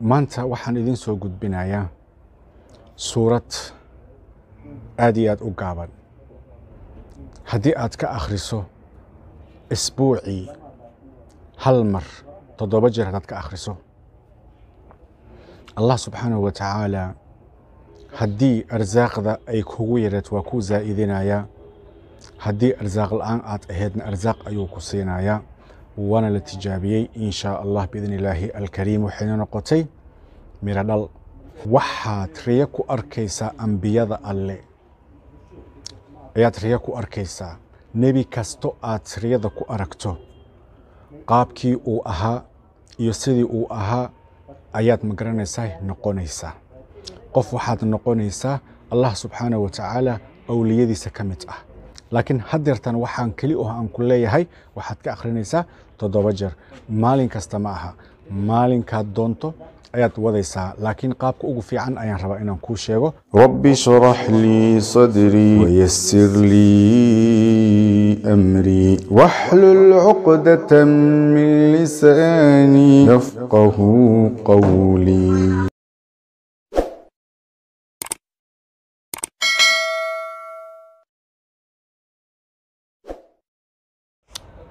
maanta waxaan idin soo gudbinayaa suurad aad iyo aada u gaaban haddii aad ka akhriso isbuucii hal mar toddoba jeer haddaad ka akhriso allah subxaanahu wa tacaalaa haddii arsaaqda ay kugu yareed waa kuu zaa'idinayaa haddii arsaaq la-aan aad ahaydna arsaaq ayuu ku siinayaa waana la tijaabiyey inshaa allah biidn illaahi alkariim waxayna noqotay miro dhal waxaad riyo ku arkaysaa ambiyada alle ayaad riyo ku arkaysaa nebi kasto aad riyada ku aragto qaabkii uu ahaa iyo sidii uu ahaa ayaad magaranaysaa noqonaysaa qof waxaad noqonaysaa allah subxaanah wa tacaala awliyadiisa ka mid ah laakiin hadeertan waxaan keli oh aan ku leeyahay waxaad ka akhrinaysaa toddoba jeer maalin kasta ma aha maalinkaad doonto ayaad wadaysaa laakiin qaabka ugu fiican ayaan rabaa inaan kuu sheego rabbi sharax lii sadrii wayasir lii amrii waxlul cuqdata min lisaanii yafqahu qawlii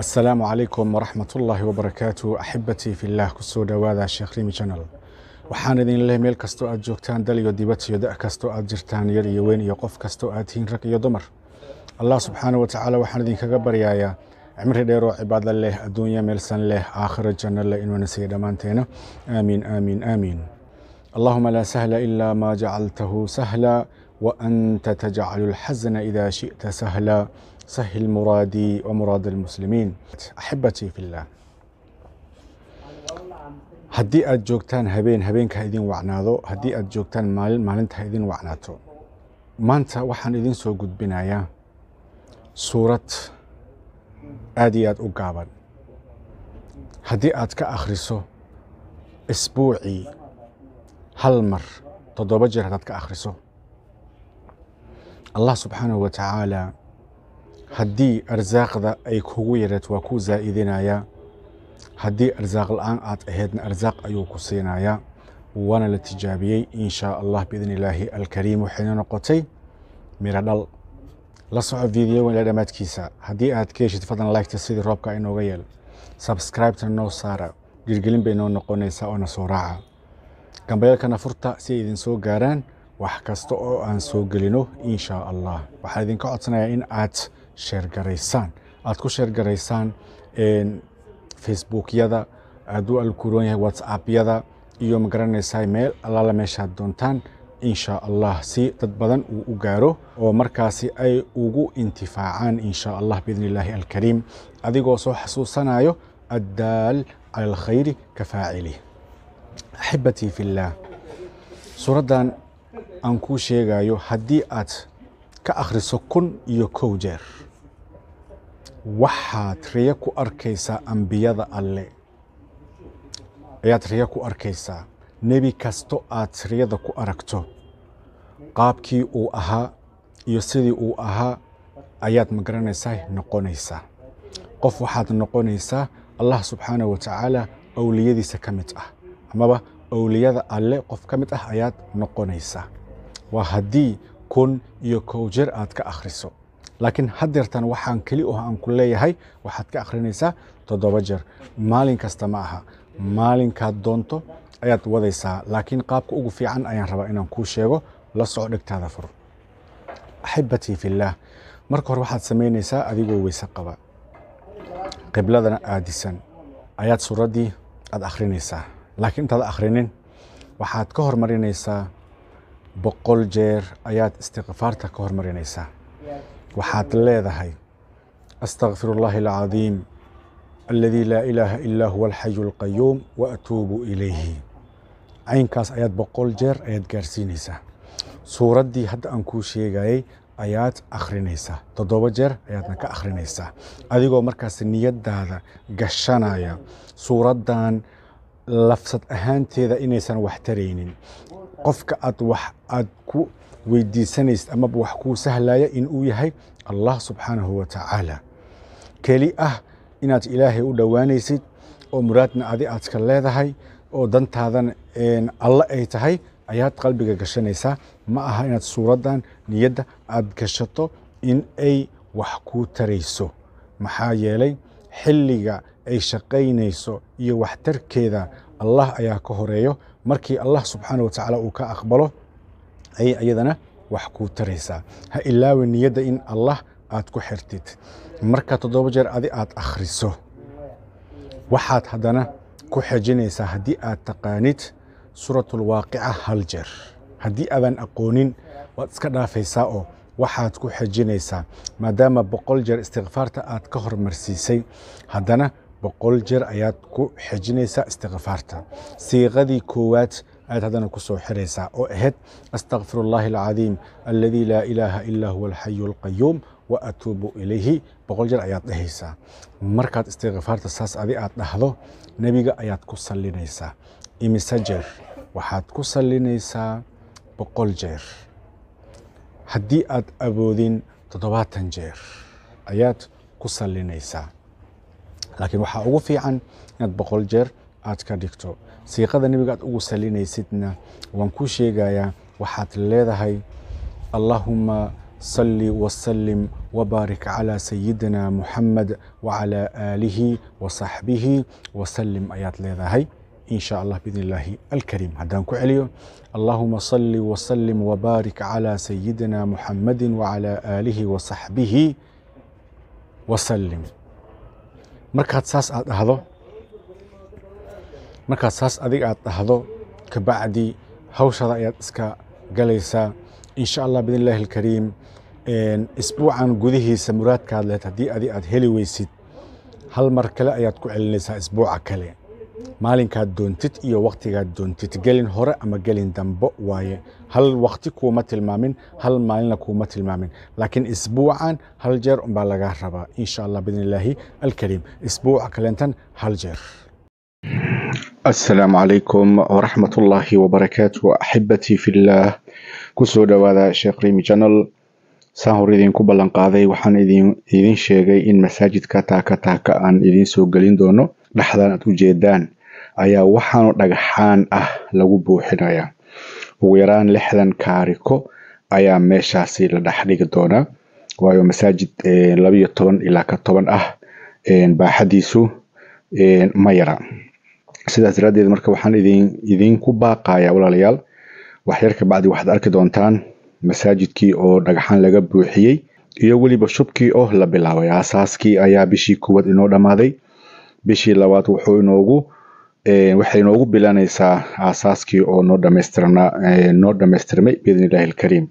asalaamu calaykum waraxmat ullaahi wabarakaatu axibatii fillaah kusoo dhowaada sheekh rimi janal waxaan idin leh meel kastoo aad joogtaan dal iyo dibad iyo da' kastoo aad jirtaan yar iyo weyn iyo qof kastoo aad tihiin rag iyo dumar allah subxaanah wa tacaala waxaan idinkaga baryayaa cimri dheer oo cibaado leh adduunya meelsan leh aakhiro janno leh inuu nasiiya dhammaanteena aamiin aamiin aamiin allahuma laa sahla ilaa maa jacaltahu sahla وأنت تجعل الحزن إذا شئت سهلا سهل مرادي ومراد المسلimiin axabatii fi اllah haddii aad joogtaan habeen habeenka ha idin wacnaado haddii aad joogtaan maalin maalinta ha idin wacnaato maanta waxaan idin soo gudbinayaa suurad aada iyo aada u gaaban haddii aad ka akhriso isbuucii hal mar toddoba jeer haddaad ka akhriso allah subxaanahu wa tacaala haddii arsaaqda ay kugu yareed waa kuu zaa'idinayaa haddii arsaaq la-aan aad ahaydna arsaaq ayuu ku siinayaa waana la tijaabiyey inshaa allah biidni illaahi alkariim waxayna noqotay miro dhal la soco videogan ila dhammaadkiisa haddii aad ka heshid fadlan laygta sidii roobka inooga yeel sabskraibtana noo saara dhirgelin bay noo noqonaysaa oo na soo raaca gambayalkana furta si ay idin soo gaaraan wax kasta oo aan soo gelino inshaa allah waxaa idinka codsanayaa in aad sheergaraysaan aad ku sheergaraysaan facebookyada aad u alkuroon yahay whatsapyada iyo magaranaysaa meel allaala meeshaad doontaan insha allah si dad badan uu u gaaro oo markaasi ay ugu intifaacaan insha allah biidnillaahi alkariim adigoo soo xasuusanayo addaal cala alkhayri ka faacili axibatii fi suuraddan aan kuu sheegaayo haddii aad ka akhriso kun iyo kow jeer waxaad riyo ku arkaysaa ambiyada alle ayaad riyo ku arkaysaa nebi kasto aad riyada ku aragto qaabkii uu ahaa iyo sidii uu ahaa ayaad magaranaysaa noqonaysaa qof waxaad noqonaysaa allah subxaanahu wa awliyadiisa ka mid ah amaba awliyada alle qof ka mid ah ayaad noqonaysaa waa haddii kun iyo kow jeer aad ka akhriso laakiin hadeertan waxaan keli oh aan ku leeyahay waxaad ka akhrinaysaa toddoba jeer maalin kasta ma aha maalinkaad doonto ayaad wadaysaa laakiin qaabka ugu fiican ayaan rabaa inaan kuu sheego la soco dhegtaada fur axibatii fillaah marka hore waxaad samaynaysaa adigoo weyse qaba qibladana aadisan ayaad suuraddii aad akhrinaysaa laakiin intaad akhrinin waxaad ka hormarinaysaa boqol jeer ayaad istikfaarta ka hormarinaysaa waxaad leedahay astaqfir اllahi اlcadiim aladii laa ilaaha ilaa huwa alxayu alqayuum wa atuubu ilayhi caynkaas ayaad boqol jeer ayaad gaarsiinaysaa suuraddii hadda aan kuu sheegayay ayaad akhrinaysaa toddoba jeer ayaadna ka akhrinaysaa adigoo markaas niyaddaada gashanaya suuraddan lafsad ahaanteeda inaysan wax taraynin qofka aad wax aad ku weydiisanaysid amaba wax kuu sahlaya inuu yahay allah subxaanahu wa tacaala keli ah inaad ilaahay u dhowaanaysid oo muraadna adi aadka leedahay oo dantaadan alla ay tahay ayaad qalbiga gashanaysaa ma aha inaad suuraddan niyadda aad gashato in ay wax kuu tarayso maxaa yeelay xilliga ay shaqaynayso iyo waxtarkeeda allah ayaa ka horeeyo markii allah subxaana wa uu ka aqbalo ayay ayadana wax kuu taraysaa ha ilaawi niyadda in allah aad ku xirtid marka toddoba jeer adi aad akhriso waxaad haddana ku xejinaysaa haddii aad taqaanid suuratulwaaqica hal jeer haddii aadan aqoonin waad iska dhaafaysaa oo waxaad ku xejinaysaa maadaama boqol jeer istikfaarta aad ka hormarsiisay haddana boqol jeer ayaad ku xejinaysaa istikfaarta siiqadii koowaad ayaad haddana kusoo xiraysaa oo ahayd astakfir اllahi alcadiim aladii laa ilaaha ilaa huwa alxayu alqayuum wa atuubu ilayhi boqol jeer ayaad dhahaysaa markaad istikfaarta saas adi aad dhahdo nebiga ayaad ku sallinaysaa imise jeer waxaad ku sallinaysaa boqol jeer haddii aad aboodin toddobaatan jeer ayaad ku sallinaysaa laakiin waxaa ugu fiican inaad boqol jeer aad ka dhigto siiqada nebiga aad ugu salinaysidna waan kuu sheegayaa waxaad leedahay allaahuma salli wasalim wabaarik calaa sayidina muxamed wacalaa aalihi wasaxbihi wasalim ayaad leedahay in sha allah biidn alkariim haddaan ku celiyo allahuma salli wasalim wabaarik calaa sayidina muxamedi wacalaa aalihi wasaxbihi wasalim markaad saas aad dhahdo markaad saas adiga aad dhahdo kabacdi hawshada ayaad iska galaysaa insha allah biidnillahi alkariim isbuucan gudihiisa muraadkaad leed haddii adi aad heli weysid hal mar kale ayaad ku celinaysaa isbuuca kale maalinkaad doontid iyo wakhtigaad doontid gelin hore ama gelin dambo waaye hal wakhti kuuma tilmaamin hal maalinna kuuma tilmaamin laakiin isbuucan hal jeer unbaa lagaa rabaa insha allah biidn illaahi alkariim isbuuca kalentan hal jeer asalaamu calaykum waraxmat ullaahi wabarakaatu axibatii fillaah kusoo dhawaada sheekh rimi janal saan hor idinku ballan waxaan idin sheegay in masaajidka taaka taaka aan idiin soo gelin doono dhexdan aad u jeedaan ayaa waxaanoo dhagxaan ah lagu buuxinayaa ugu yaraan lixdan kaariko ayaa meeshaasi la dhex dhigi doonaa waayo masaajid eh, labayo toban ilaa ka toban ah eh, baaxadiisu eh, ma yara sidaas daraaddeed marka waxaan idiinku baaqayaa walaalayaal waxyar bacdi waxaad arki doontaan masaajidkii oo dhagaxaan laga buuxiyey iyo weliba shubkii oo la bilaabay aasaaskii ayaa bishii kuwaad inoo dhammaaday bishii labaad wuxuu inoogu eh, waxay inoogu bilanaysaa aasaaskii oo noo dhamaystirnaa eh, noo dhammaystirmay biidni alkariim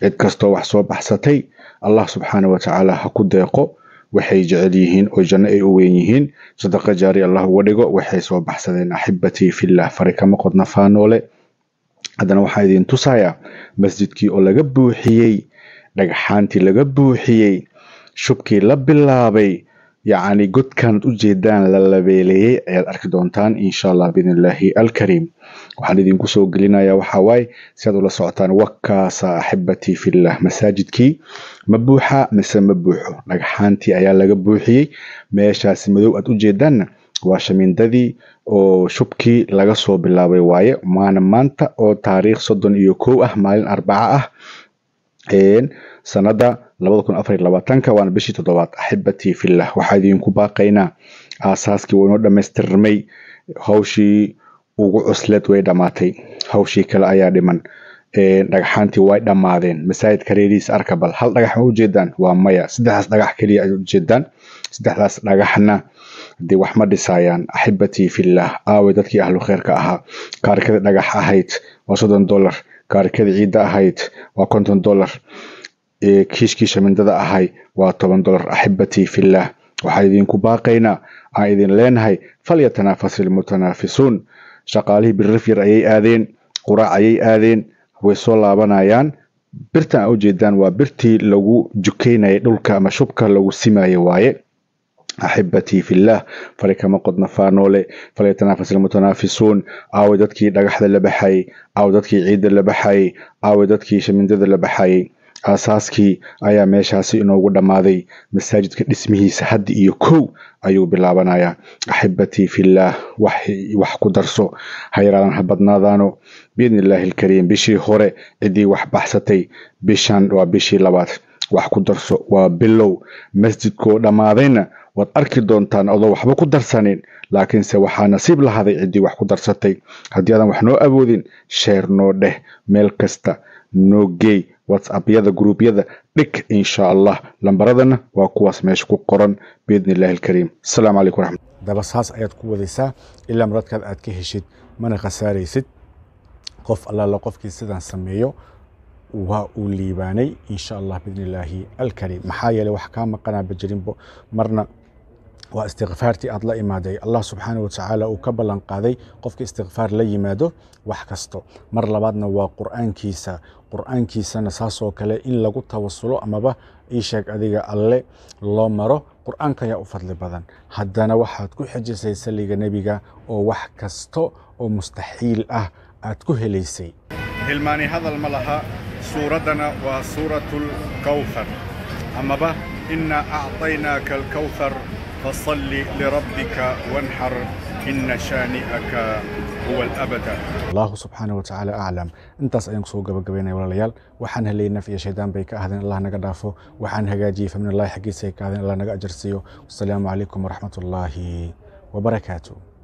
cid kastoo wax soo baxsatay allah subxaana watacaala ha ku deeqo waxay jecel yihiin oo janno ay u weyn yihiin sadaqa jaari allah uga dhigo waxay soo baxsadeen axibatii fillah fari kama qodna faanoole haddana waxaa idiin tusayaa masjidkii oo laga buuxiyey dhagxaantii laga buuxiyey shubkii la bilaabay yacni godkan ujeedaan la labeeleeyey ayaad arki doontaan insha allah biidn illaahi alkariim waxaan idinku soo gelinayaa waxawaaye si ula socotaan wakaasa axibatii fillah masaajidkii ma buuxa mise ma buuxo dhagxaantii ayaa laga buuxiyey meeshaasi madow aad ujeedaanna waa shamiindadii oo shubkii laga soo bilaabay waaye maana maanta oo taariikh soddon iyo kow ah maalin arbaca ah sanada waana bishii toddobaad axibatii fillah waxaa idinku baaqaynaa aasaaskii waynoo dhammaystirmay hawshii ugu cusleed way dhammaatay hawshii kale ayaa dhiman dhagaxaantii way dhammaadeen masaajid kareerihiis arka bal hal dhagax ma ujeedaan waa maya saddexdaas dhagax keliya ay ujeedaan saddexdaas dhagaxna dee wax ma dhisaayaan axibatii fillah aawe dadkii ahlu kheerka ahaa kaarikada dhagax ahayd waa soddon dollar kaarikada ciidda ahayd waa konton dollar heshiisha mindada ahay waa toban dolar axibatii filah waxaan idinku baaqaynaa aan idin leenahay falyatanaafasilmutanaafisuun shaqaalihii birrifyar ayay aadeen quraac ayay aadeen way soo laabanayaan birtan aa ujeedaan waa birtii lagu jukaynayay dhulka ama shubka lagu simayo waaye axibatii filah fali kama qodna faanoole falyatanaafasilmutanaafisuun aawe dadkii dhagaxda la baxayay aawe dadkii ciidda la baxayay aawe dadkii shamindada la baxayay aasaaskii ayaa meeshaasi inoogu dhammaaday masaajidka dhismihiisa hadda iyo kow ayuu bilaabanayaa axibatii fillaah wax ku darso hayraadan ha badnaadaano biidni illaahi alkariim bishii hore ciddii wax baxsatay bishan waa bishii labaad wax ku darso waa bilow masjidkoo dhammaadayna waad arki doontaan adoo waxba ku darsanin laakiinse waxaa nasiib lahaday ciddii wax ku darsatay haddii aadan wax noo awoodin sheer noo dheh meel kasta noogey whatsappyada guruubyada dhig insha allah lambaradana waa kuwaas meesha ku qoran biidnillahi alkariim asalaamu calaykum raxmat daba saas ayaad ku wadaysaa ilaa muradkaad aad ka heshid mana khasaaraysid qof allaala qofkii sidaan sameeyo waa uu liibaanay insha allah biidnillaahi alkariim maxaa yeeley wax kaa maqanaa bajirinbo marna waa istikfaartii aad la imaaday allah subxaana watacaala uu ka ballan qaaday qofka istikfaar la yimaado wax kasto mar labaadna waa qur'aankiisa qur-aankiisana saasoo kale in lagu tawasulo amaba iisheeg adiga alle loo maro qur'aanka ayaa u fadli badan haddana waxaad ku xejisay saliga nebiga oo wax kasto oo mustaxiil ah aad ku helaysay hilmaani hadal ma laha suuraddana waa suuratu amaba inna acطaynaaka alkawhar فصل لربك وانحر إن شانئك هو الأبد الله سبحانه وتعالى أعلم intaas ayaan kusoo gabagabaynaya walaalayaal waxaan haleynaa iyo shaydaan bay ka ahdeen allah naga dhaafo waxaan hagaajiyey famin allahi xaggiisa ay ka ahdeen allah naga ajarsiiyo wasalaamu calaykum waraxmat ullaahi wabarakaatu